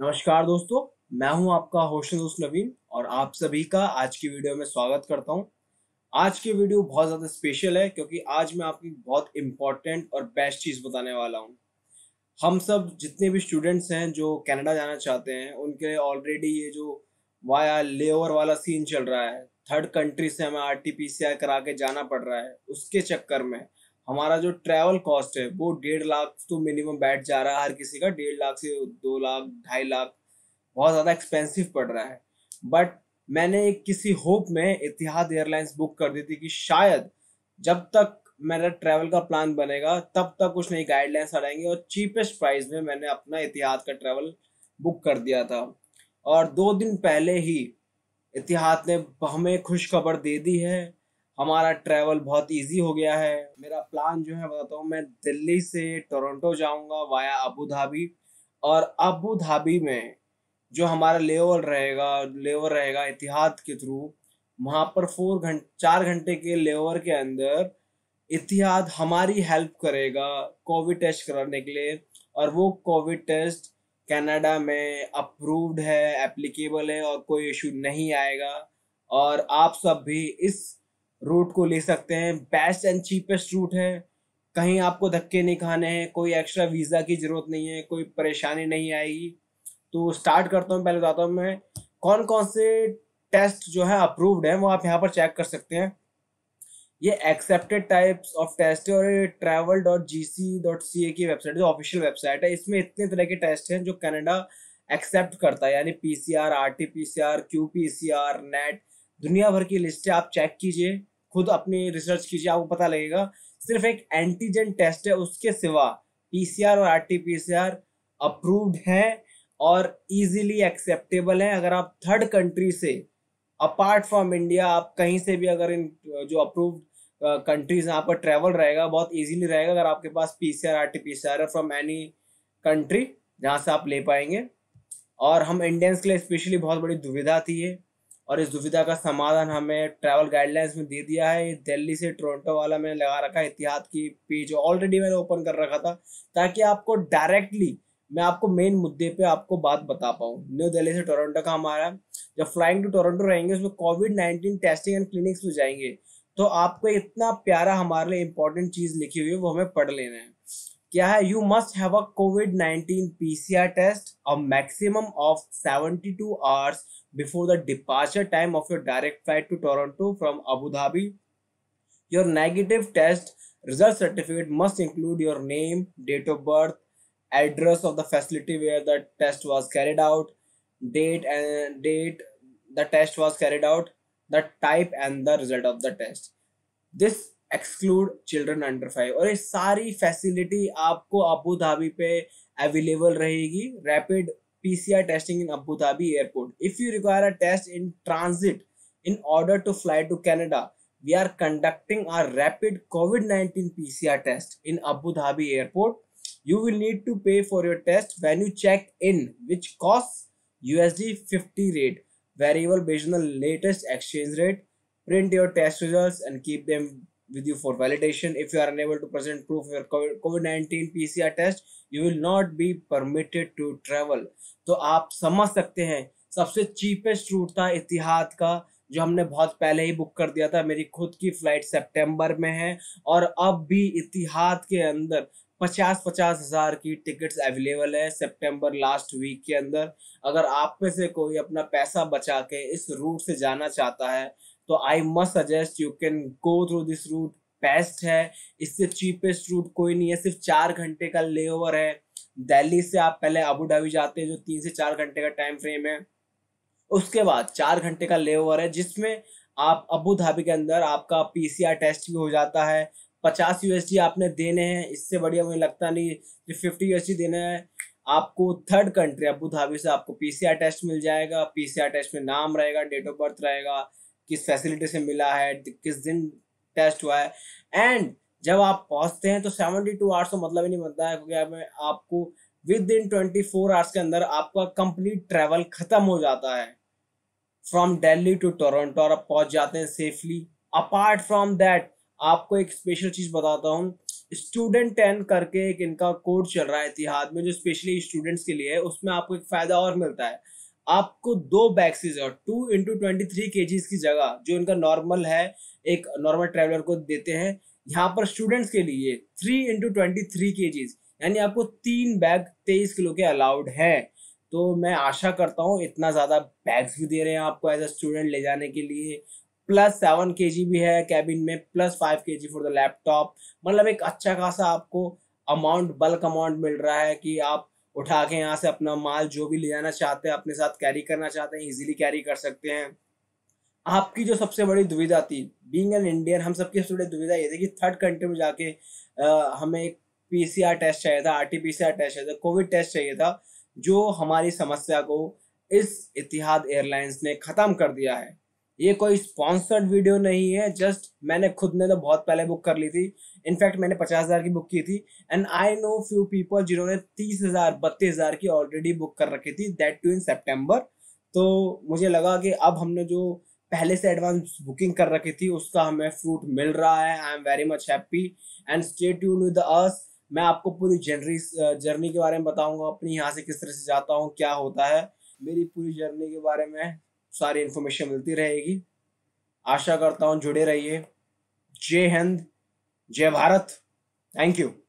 नमस्कार दोस्तों मैं हूं आपका होस्ट दोस्त नवीन और आप सभी का आज की वीडियो में स्वागत करता हूं आज की वीडियो बहुत ज़्यादा स्पेशल है क्योंकि आज मैं आपकी बहुत इम्पोर्टेंट और बेस्ट चीज़ बताने वाला हूं हम सब जितने भी स्टूडेंट्स हैं जो कनाडा जाना चाहते हैं उनके ऑलरेडी ये जो वाया लेवर वाला सीन चल रहा है थर्ड कंट्री से हमें R T P C I करा के जाना पड़ रहा है उसके चक्कर में हमारा जो ट्रैवल कॉस्ट है वो डेढ़ लाख तो मिनिमम बैठ जा रहा है हर किसी का डेढ़ लाख से दो लाख ढाई लाख बहुत ज़्यादा एक्सपेंसिव पड़ रहा है बट मैंने एक किसी होप में इतिहाद एयरलाइंस बुक कर दी थी कि शायद जब तक मेरा ट्रैवल का प्लान बनेगा तब तक कुछ नई गाइडलाइंस आ जाएंगी और चीपेस्ट प्राइस में मैंने अपना इतिहाद का ट्रैवल बुक कर दिया था और दो दिन पहले ही इतिहाद ने हमें खुश खबर दे दी है हमारा ट्रैवल बहुत इजी हो गया है मेरा प्लान जो है बताता हूँ मैं दिल्ली से टोरंटो जाऊँगा वाया अबू धाबी और अबू धाबी में जो हमारा लेवल रहेगा लेवर रहेगा इतिहाद के थ्रू वहाँ पर फोर घंटे चार घंटे के लेवर के अंदर इतिहाद हमारी हेल्प करेगा कोविड टेस्ट कराने के लिए और वो कोविड टेस्ट कनाडा में अप्रूव्ड है एप्लीकेबल है और कोई इशू नहीं आएगा और आप सब भी इस रूट को ले सकते हैं बेस्ट एंड चीपेस्ट रूट है कहीं आपको धक्के नहीं खाने हैं कोई एक्स्ट्रा वीज़ा की ज़रूरत नहीं है कोई परेशानी नहीं आएगी तो स्टार्ट करता हूँ पहले बताता हूँ मैं कौन कौन से टेस्ट जो है अप्रूव्ड हैं वो आप यहाँ पर चेक कर सकते हैं ये एक्सेप्टेड टाइप्स ऑफ टेस्ट है और ये travel dot G C dot C A की वेबसाइट जो ऑफिशियल वेबसाइट है इसमें इतने तरह के टेस्ट हैं जो कनाडा एक्सेप्ट करता है यानी P C R R T P C R Q P C R net दुनिया भर की है आप चेक कीजिए खुद अपनी रिसर्च कीजिए आपको पता लगेगा सिर्फ एक एंटीजन टेस्ट है उसके सिवा पीसीआर और आरटीपीसीआर अप्रूव्ड है और इजीली एक्सेप्टेबल है अगर आप थर्ड कंट्री से अपार्ट फ्रॉम इंडिया आप कहीं से भी अगर इन जो अप्रूव्ड कंट्रीज यहाँ पर ट्रेवल रहेगा बहुत इजीली रहेगा अगर आपके पास PCR RTPCR from any country जहाँ से आप ले पाएंगे और हम इंडियंस के लिए स्पेशली बहुत बड़ी दुविधा थी ये और इस दुविधा का समाधान हमें ट्रैवल गाइडलाइंस में दे दिया है दिल्ली से टोरंटो वाला मैंने लगा रखा है इतिहाद की पेज ऑलरेडी मैंने ओपन कर रखा था ताकि आपको डायरेक्टली मैं आपको मेन मुद्दे पे आपको बात बता पाऊँ न्यू दिल्ली से टोरंटो का हमारा जब फ्लाइंग टू टोरंटो रहेंगे उसमें covid nineteen testing and clinics में जाएंगे तो आपको इतना प्यारा हमारे लिए इंपॉर्टेंट चीज़ लिखी हुई है वो हमें पढ़ लेना है You must have a covid 19 PCR test a maximum of 72 hours before the departure time of your direct flight to Toronto from Abu Dhabi. Your negative test result certificate must include your name date of birth address of the facility where the test was carried out date and date the test was carried out the type and the result of the test this exclude children under five और ये सारी facility आपको Abu Dhabi पे available रहेगी rapid PCR testing in Abu Dhabi airport if you require a test in transit in order to fly to Canada we are conducting our rapid covid nineteen PCR test in Abu Dhabi airport you will need to pay for your test when you check in which cost U S D fifty rate variable based latest exchange rate print your test result and keep them with you for validation. If you are unable to present proof of your COVID 19 PCR test, you will not be permitted to travel. तो आप समझ सकते हैं सबसे cheapest root था इतिहाद का जो हमने बहुत पहले ही बुक कर दिया था मेरी खुद की फ्लाइट सितंबर में है और अब भी इतिहाद के अंदर पचास पचास हज़ार की टिकट्स अवेलेबल है सितंबर लास्ट वीक के अंदर अगर आप में से कोई अपना पैसा बचा के इस रूट से जाना चाहता है तो I must suggest you can go through this route best है इससे चीपेस्ट रूट कोई नहीं है सिर्फ चार घंटे का ले ओवर है दिल्ली से आप पहले अबू धाबी जाते हैं जो तीन से चार घंटे का टाइम फ्रेम है उसके बाद चार घंटे का ले ओवर है जिसमें आप अबू धाबी के अंदर आपका पीसीआर टेस्ट भी हो जाता है पचास यूएसडी आपने देने हैं इससे बढ़िया मुझे लगता नहीं जो फिफ्टी यूएसडी देना है आपको थर्ड कंट्री अबू धाबी से आपको पीसीआर टेस्ट मिल जाएगा पीसीआर टेस्ट में नाम रहेगा डेट ऑफ बर्थ रहेगा किस फैसिलिटी से मिला है किस दिन टेस्ट हुआ है एंड जब आप पहुंचते हैं तो सेवेंटी टू आवर्स तो मतलब ही नहीं बनता है क्योंकि आपको within twenty four hours के अंदर आपका कंप्लीट ट्रेवल खत्म हो जाता है फ्रॉम डेली टू टोरंटो और आप पहुंच जाते हैं सेफली अपार्ट फ्रॉम दैट आपको एक स्पेशल चीज बताता हूँ स्टूडेंट टेन करके एक इनका कोड चल रहा है इतिहाद में जो स्पेशली स्टूडेंट्स के लिए है उसमें आपको एक फायदा और मिलता है आपको दो बैक्सीज और टू इंटू ट्वेंटी थ्री के की जगह जो इनका नॉर्मल है एक नॉर्मल ट्रेवलर को देते हैं यहाँ पर स्टूडेंट्स के लिए थ्री इंटू ट्वेंटी थ्री के यानी आपको तीन बैग तेईस किलो के अलाउड है तो मैं आशा करता हूँ इतना ज़्यादा बैग्स भी दे रहे हैं आपको एज अ स्टूडेंट ले जाने के लिए प्लस सेवन के भी है कैबिन में प्लस फाइव के फॉर द लैपटॉप मतलब एक अच्छा खासा आपको अमाउंट बल्क अमाउंट मिल रहा है कि आप उठा के यहाँ से अपना माल जो भी ले जाना चाहते हैं अपने साथ कैरी करना चाहते हैं इजीली कैरी कर सकते हैं आपकी जो सबसे बड़ी दुविधा थी बींग एन इंडियन हम सबकी सबसे बड़ी दुविधा ये थी कि थर्ड कंट्री में जाके आ, हमें एक पीसीआर टेस्ट चाहिए था आर टी आर टेस्ट चाहिए था कोविड टेस्ट चाहिए था जो हमारी समस्या को इस इतिहाद एयरलाइंस ने ख़त्म कर दिया है ये कोई स्पॉन्सर्ड वीडियो नहीं है जस्ट मैंने खुद ने तो बहुत पहले बुक कर ली थी इनफैक्ट मैंने पचास हज़ार की बुक की थी and I know few people जिन्होंने तीस हज़ार बत्तीस हज़ार की ऑलरेडी बुक कर रखी थी दैट टू इन सेप्टेम्बर तो मुझे लगा कि अब हमने जो पहले से एडवांस बुकिंग कर रखी थी उसका हमें फ्रूट मिल रहा है I am very much happy and stay tuned with us मैं आपको पूरी जर्नी जर्नी के बारे में बताऊंगा अपनी यहाँ से किस तरह से जाता हूँ क्या होता है मेरी पूरी जर्नी के बारे में सारी इन्फॉर्मेशन मिलती रहेगी आशा करता हूँ जुड़े रहिए जय हिंद जय भारत थैंक यू